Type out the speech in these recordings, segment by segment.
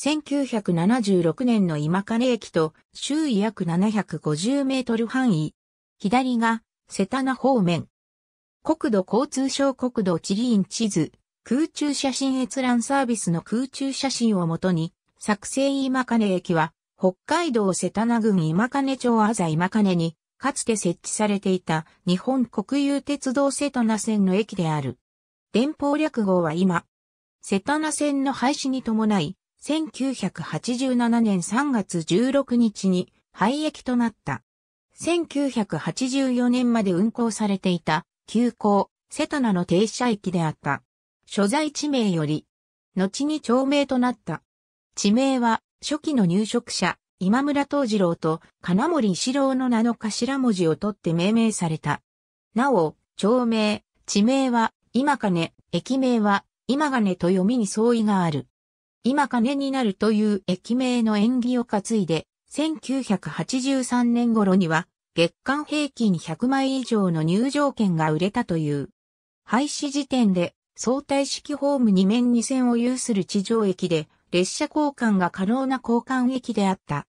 1976年の今金駅と周囲約750メートル範囲。左が瀬田名方面。国土交通省国土地理院地図、空中写真閲覧サービスの空中写真をもとに、作成今金駅は北海道瀬田名郡今金町あざ今金に、かつて設置されていた日本国有鉄道瀬戸名線の駅である。電報略号は今、瀬田名線の廃止に伴い、1987年3月16日に廃駅となった。1984年まで運行されていた、急行、セタナの停車駅であった。所在地名より、後に町名となった。地名は、初期の入植者、今村東次郎と金森四郎の名の頭文字を取って命名された。なお、町名、地名は、今金、駅名は、今金と読みに相違がある。今金になるという駅名の縁起を担いで、1983年頃には月間平均100枚以上の入場券が売れたという。廃止時点で相対式ホーム2面2線を有する地上駅で列車交換が可能な交換駅であった。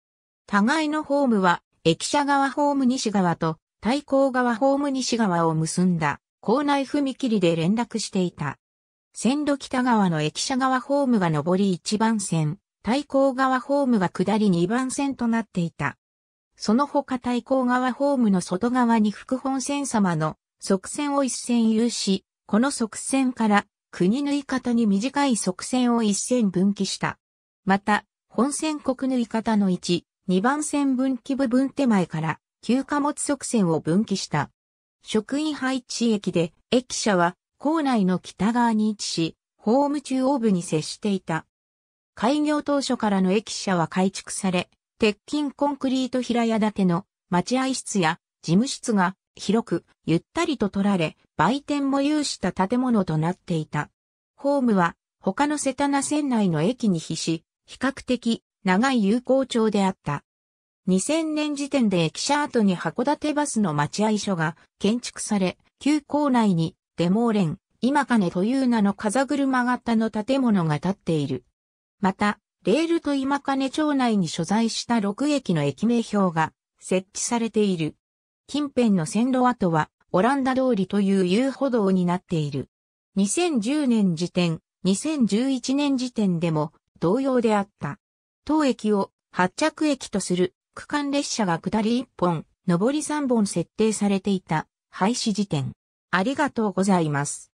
互いのホームは駅舎側ホーム西側と対向側ホーム西側を結んだ校内踏切で連絡していた。線路北側の駅舎側ホームが上り1番線、対向側ホームが下り2番線となっていた。その他対向側ホームの外側に副本線様の側線を一線有し、この側線から国縫い方に短い側線を一線分岐した。また、本線国縫い方の1、2番線分岐部分手前から旧貨物側線を分岐した。職員配置駅で、駅舎は校内の北側に位置し、ホーム中央部に接していた。開業当初からの駅舎は改築され、鉄筋コンクリート平屋建ての待合室や事務室が広くゆったりと取られ、売店も有した建物となっていた。ホームは他の瀬棚名線内の駅に比し、比較的長い有効町であった。2000年時点で駅舎跡に函館バスの待合所が建築され、旧校内にデモーレン、今金という名の風車型の建物が建っている。また、レールと今金町内に所在した6駅の駅名標が設置されている。近辺の線路跡は、オランダ通りという遊歩道になっている。2010年時点、2011年時点でも同様であった。当駅を発着駅とする区間列車が下り1本、上り3本設定されていた廃止時点。ありがとうございます。